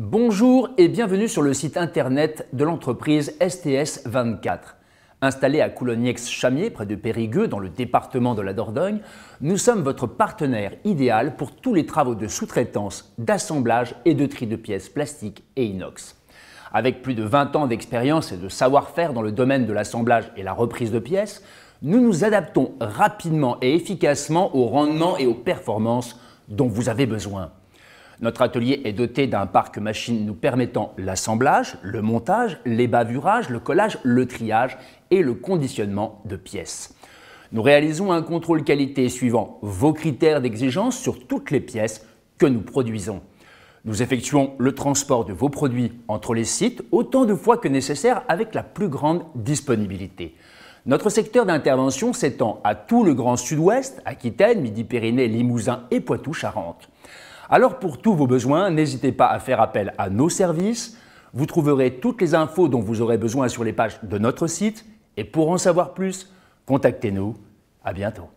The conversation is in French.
Bonjour et bienvenue sur le site internet de l'entreprise STS24. Installée à Coulognex-Chamier, près de Périgueux, dans le département de la Dordogne, nous sommes votre partenaire idéal pour tous les travaux de sous-traitance, d'assemblage et de tri de pièces plastiques et inox. Avec plus de 20 ans d'expérience et de savoir-faire dans le domaine de l'assemblage et la reprise de pièces, nous nous adaptons rapidement et efficacement aux rendement et aux performances dont vous avez besoin. Notre atelier est doté d'un parc machine nous permettant l'assemblage, le montage, les bavurages, le collage, le triage et le conditionnement de pièces. Nous réalisons un contrôle qualité suivant vos critères d'exigence sur toutes les pièces que nous produisons. Nous effectuons le transport de vos produits entre les sites autant de fois que nécessaire avec la plus grande disponibilité. Notre secteur d'intervention s'étend à tout le Grand Sud-Ouest, Aquitaine, Midi-Pyrénées, Limousin et Poitou-Charentes. Alors pour tous vos besoins, n'hésitez pas à faire appel à nos services. Vous trouverez toutes les infos dont vous aurez besoin sur les pages de notre site. Et pour en savoir plus, contactez-nous. À bientôt.